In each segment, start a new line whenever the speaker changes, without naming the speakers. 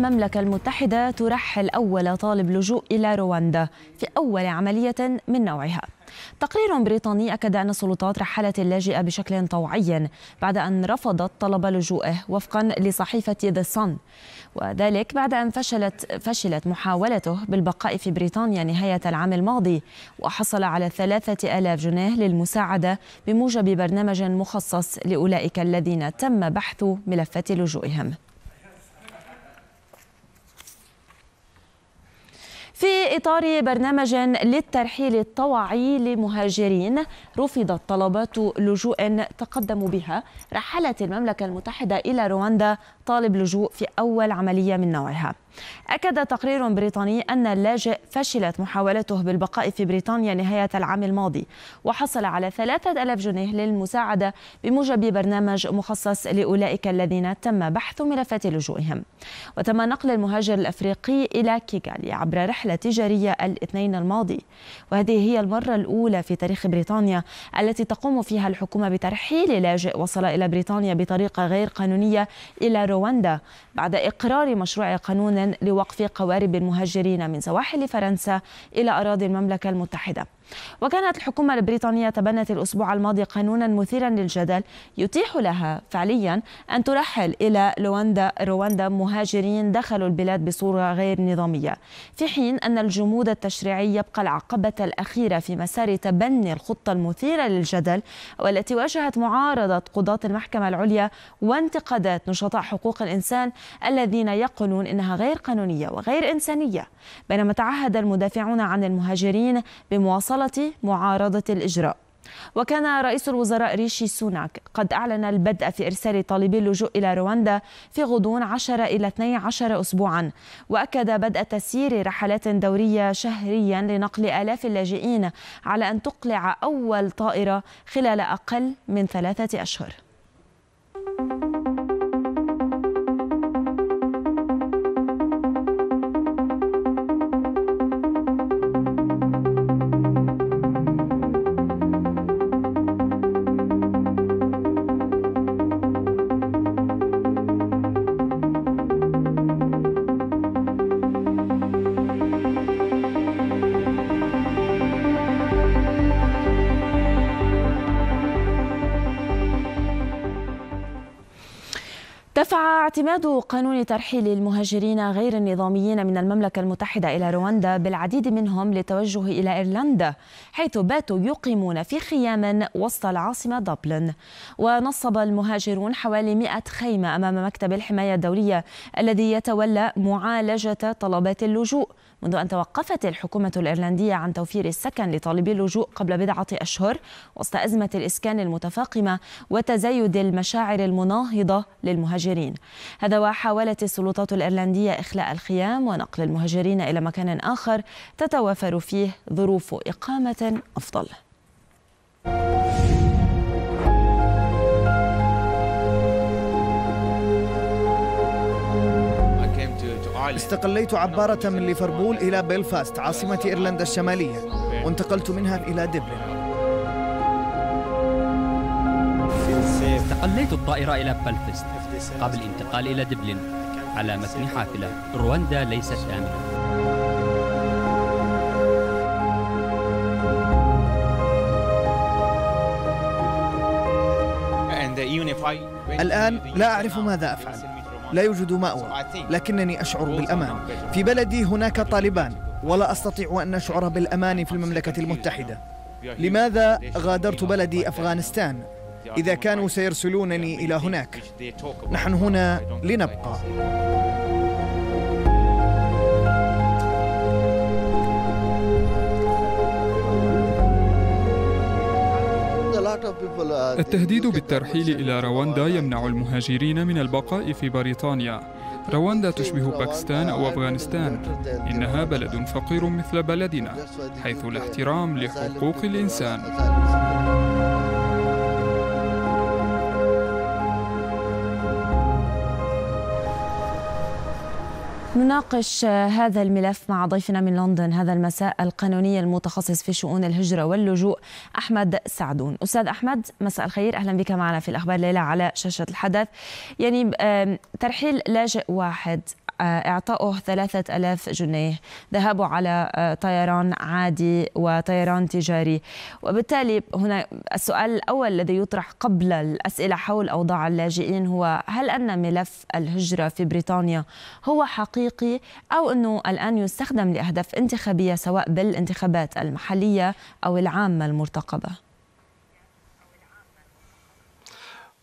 المملكة المتحدة ترحل أول طالب لجوء إلى رواندا في أول عملية من نوعها تقرير بريطاني أكد أن السلطات رحلت اللاجئ بشكل طوعي بعد أن رفضت طلب لجوئه وفقا لصحيفة ذا سان وذلك بعد أن فشلت فشلت محاولته بالبقاء في بريطانيا نهاية العام الماضي وحصل على ثلاثة آلاف جنيه للمساعدة بموجب برنامج مخصص لأولئك الذين تم بحث ملفات لجوئهم في إطار برنامج للترحيل الطوعي لمهاجرين رفضت طلبات لجوء تقدموا بها رحلت المملكة المتحدة إلى رواندا طالب لجوء في أول عملية من نوعها أكد تقرير بريطاني أن اللاجئ فشلت محاولته بالبقاء في بريطانيا نهاية العام الماضي وحصل على 3000 جنيه للمساعدة بموجب برنامج مخصص لأولئك الذين تم بحث ملفات لجوئهم وتم نقل المهاجر الأفريقي إلى كيغالي عبر رحلة تجارية الاثنين الماضي وهذه هي المرة الأولى في تاريخ بريطانيا التي تقوم فيها الحكومة بترحيل لاجئ وصل إلى بريطانيا بطريقة غير قانونية إلى رواندا بعد إقرار مشروع قانون لوقف قوارب المهاجرين من سواحل فرنسا إلى أراضي المملكة المتحدة وكانت الحكومة البريطانية تبنت الأسبوع الماضي قانونا مثيرا للجدل يتيح لها فعليا أن ترحل إلى لواندا رواندا مهاجرين دخلوا البلاد بصورة غير نظامية في حين أن الجمود التشريعي يبقى العقبة الأخيرة في مسار تبني الخطة المثيرة للجدل والتي واجهت معارضة قضاة المحكمة العليا وانتقادات نشطاء حقوق الإنسان الذين يقولون إنها غير غير قانونية وغير إنسانية بينما تعهد المدافعون عن المهاجرين بمواصلة معارضة الإجراء وكان رئيس الوزراء ريشي سوناك قد أعلن البدء في إرسال طالبي اللجوء إلى رواندا في غضون 10 إلى 12 أسبوعا وأكد بدء تسيير رحلات دورية شهريا لنقل آلاف اللاجئين على أن تقلع أول طائرة خلال أقل من ثلاثة أشهر دفع اعتماد قانون ترحيل المهاجرين غير النظاميين من المملكة المتحدة إلى رواندا بالعديد منهم للتوجه إلى إيرلندا حيث باتوا يقيمون في خيام وسط العاصمة دبلن ونصب المهاجرون حوالي 100 خيمة أمام مكتب الحماية الدولية الذي يتولى معالجة طلبات اللجوء منذ أن توقفت الحكومة الإيرلندية عن توفير السكن لطالبي اللجوء قبل بضعة أشهر وسط أزمة الإسكان المتفاقمة وتزايد المشاعر المناهضة للمهاجرين المهاجرين هذا وحاولت السلطات الإيرلندية إخلاء الخيام ونقل المهاجرين إلى مكان آخر تتوافر فيه ظروف إقامة أفضل استقليت عبارة من ليفربول إلى بيلفاست عاصمة إيرلندا الشمالية
وانتقلت منها إلى دبلن استقليت الطائرة إلى بلفست قبل الانتقال إلى دبلن على متن حافلة
رواندا ليست آمنة الآن لا أعرف ماذا أفعل لا يوجد مأوى لكنني أشعر بالأمان في بلدي هناك طالبان ولا أستطيع أن أشعر بالأمان في المملكة المتحدة
لماذا
غادرت بلدي أفغانستان إذا كانوا سيرسلونني إلى هناك نحن هنا لنبقى
التهديد بالترحيل إلى رواندا يمنع المهاجرين من البقاء في بريطانيا رواندا تشبه باكستان أو أفغانستان إنها بلد فقير مثل بلدنا حيث الاحترام لحقوق الإنسان
نناقش هذا الملف مع ضيفنا من لندن هذا المساء القانوني المتخصص في شؤون الهجرة واللجوء أحمد سعدون أستاذ أحمد مساء الخير أهلا بك معنا في الأخبار الليلة على شاشة الحدث يعني ترحيل لاجئ واحد آه، إعطائه 3000 جنيه ذهبوا على آه، طيران عادي وطيران تجاري وبالتالي هنا السؤال الأول الذي يطرح قبل الأسئلة حول أوضاع اللاجئين هو هل أن ملف الهجرة في بريطانيا هو حقيقي أو أنه الآن يستخدم لأهداف انتخابية سواء بالانتخابات المحلية أو العامة المرتقبة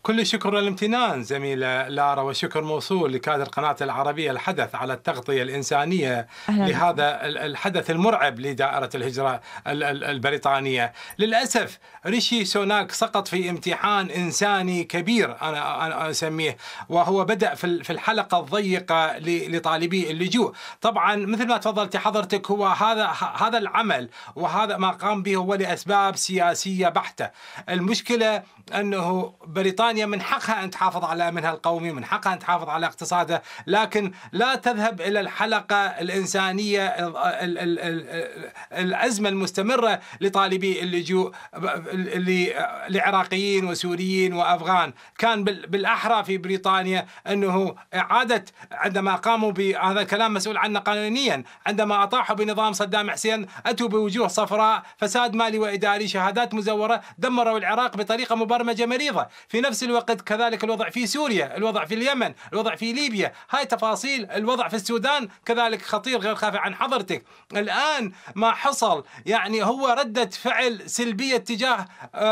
كل الشكر والامتنان زميلة لارا وشكر موصول لكادر قناة العربية الحدث على التغطية الإنسانية أهلا. لهذا الحدث المرعب لدائرة الهجرة البريطانية للأسف ريشي سوناك سقط في امتحان إنساني كبير أنا, أسميه وهو بدأ في الحلقة الضيقة لطالبي اللجوء طبعا مثل ما تفضلت حضرتك هو هذا هذا العمل وهذا ما قام به هو لأسباب سياسية بحتة المشكلة أنه بريطانيا ألمانيا من حقها أن تحافظ على أمنها القومي من حقها أن تحافظ على اقتصادها لكن لا تذهب إلى الحلقة الإنسانية الأزمة المستمرة لطالبي اللجوء لعراقيين وسوريين وأفغان كان بالأحرى في بريطانيا أنه إعادة عندما قاموا بهذا الكلام مسؤول عنه قانونيا عندما أطاحوا بنظام صدام حسين أتوا بوجوه صفراء فساد مالي وإداري شهادات مزورة دمروا العراق بطريقة مبرمجة مريضة في نفس الوقت كذلك الوضع في سوريا الوضع في اليمن الوضع في ليبيا هاي تفاصيل الوضع في السودان كذلك خطير غير خافي عن حضرتك الآن ما حصل يعني هو ردة فعل سلبية تجاه آه،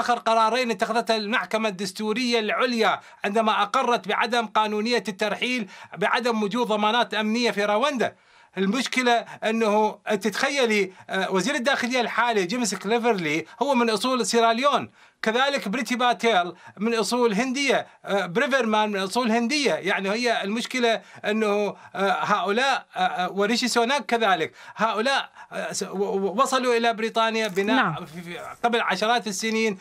آخر قرارين اتخذتها المحكمة الدستورية العليا عندما أقرت بعدم قانونية الترحيل بعدم وجود ضمانات أمنية في رواندا المشكله انه تتخيلي آه، وزير الداخليه الحالي جيمس كليفرلي هو من اصول سيراليون كذلك بريتي باتيل من أصول هندية آه، بريفرمان من أصول هندية يعني هي المشكلة أنه آه، هؤلاء آه، وريشي سوناك كذلك هؤلاء وصلوا إلى بريطانيا بناء نعم. قبل عشرات السنين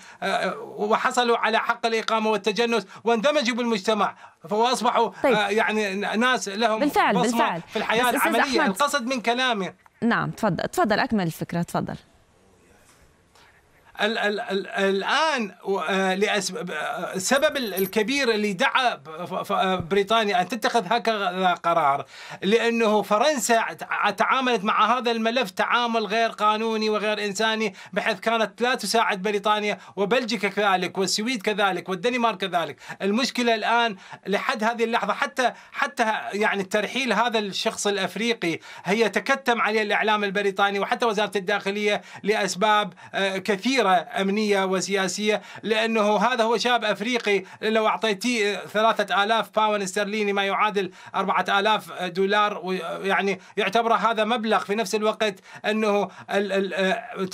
وحصلوا على حق الإقامة والتجنس واندمجوا بالمجتمع فاصبحوا طيب. يعني ناس لهم بالفعل بصمة بالفعل في الحياة العملية القصد من كلامي
نعم تفضل تفضل أكمل الفكرة تفضل
الـ الـ الـ الان السبب آه، آه، الكبير اللي دعا آه، بريطانيا ان تتخذ هكذا قرار لانه فرنسا تعاملت مع هذا الملف تعامل غير قانوني وغير انساني بحيث كانت لا تساعد بريطانيا وبلجيكا كذلك والسويد كذلك والدنمارك كذلك المشكله الان لحد هذه اللحظه حتى حتى يعني ترحيل هذا الشخص الافريقي هي تكتم عليه الاعلام البريطاني وحتى وزاره الداخليه لاسباب كثيره خطيره أمنية وسياسية لأنه هذا هو شاب أفريقي لو أعطيتيه 3000 باوند استرليني ما يعادل 4000 دولار يعني يعتبر هذا مبلغ في نفس الوقت أنه آه،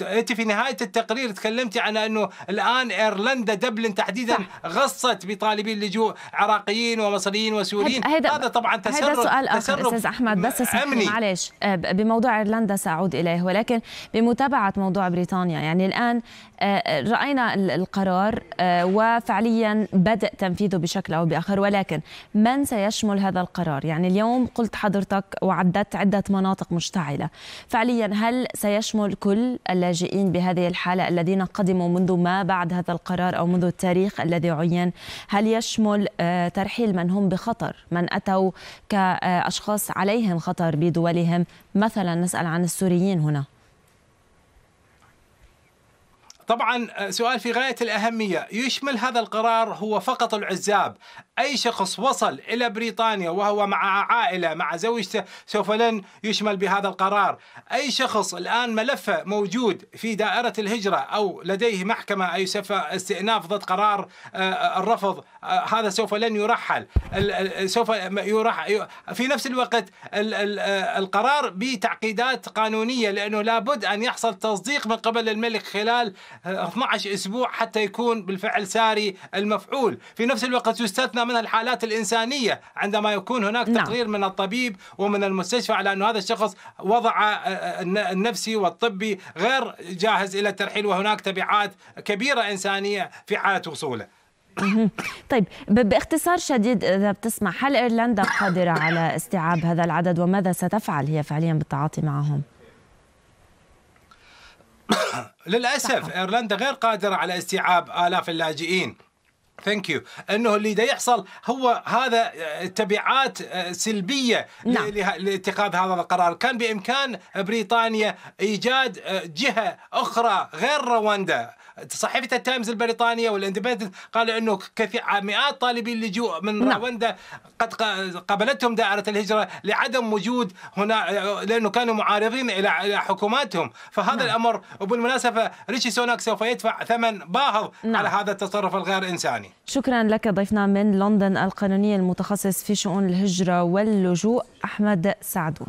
أنت في نهاية التقرير تكلمتي عن أنه الآن إيرلندا دبلن تحديدا غصت بطالبي اللجوء عراقيين ومصريين وسوريين هذا طبعا تسرب هذا سؤال آخر أستاذ أحمد بس أمني
معلش آه، بموضوع إيرلندا سأعود إليه ولكن بمتابعة موضوع بريطانيا يعني الآن آه، آه، راينا القرار آه، وفعليا بدا تنفيذه بشكل او باخر ولكن من سيشمل هذا القرار يعني اليوم قلت حضرتك وعدت عده مناطق مشتعله فعليا هل سيشمل كل اللاجئين بهذه الحاله الذين قدموا منذ ما بعد هذا القرار او منذ التاريخ الذي عين هل يشمل ترحيل من هم بخطر من اتوا كاشخاص عليهم خطر بدولهم مثلا نسال عن السوريين هنا
طبعا آه، سؤال في غاية الأهمية يشمل هذا القرار هو فقط العزاب أي شخص وصل إلى بريطانيا وهو مع عائلة مع زوجته سوف لن يشمل بهذا القرار أي شخص الآن ملفه موجود في دائرة الهجرة أو لديه محكمة أي سوف استئناف ضد قرار آه، آه، الرفض آه، هذا سوف لن يرحل سوف يرحل في نفس الوقت القرار بتعقيدات قانونية لأنه لابد أن يحصل تصديق من قبل الملك خلال 12 أسبوع حتى يكون بالفعل ساري المفعول في نفس الوقت يستثنى من الحالات الإنسانية عندما يكون هناك نعم. تقرير من الطبيب ومن المستشفى على أن هذا الشخص وضع آه، آه، النفسي والطبي غير جاهز إلى الترحيل وهناك تبعات كبيرة إنسانية في حالة وصوله
طيب باختصار شديد اذا بتسمح هل ايرلندا قادره على استيعاب هذا العدد وماذا ستفعل هي فعليا بالتعاطي معهم؟
للاسف ايرلندا غير قادره على استيعاب الاف اللاجئين ثانك يو انه اللي دا يحصل هو هذا آه، تبعات آه، سلبيه نعم. لاتخاذ هذا القرار كان بامكان بريطانيا ايجاد آه، جهه اخرى غير رواندا صحيفه التايمز البريطانيه والاندبندنت قالوا انه كثير مئات طالبين اللجوء من نعم. رواندا قد قبلتهم دائره الهجره لعدم وجود هنا لانه كانوا معارضين الى حكوماتهم فهذا نعم. الامر وبالمناسبه ريشي سوناك سوف يدفع ثمن باهظ نعم. على هذا التصرف الغير انساني شكرا
لك ضيفنا من لندن القانوني المتخصص في شؤون الهجرة واللجوء أحمد
سعدون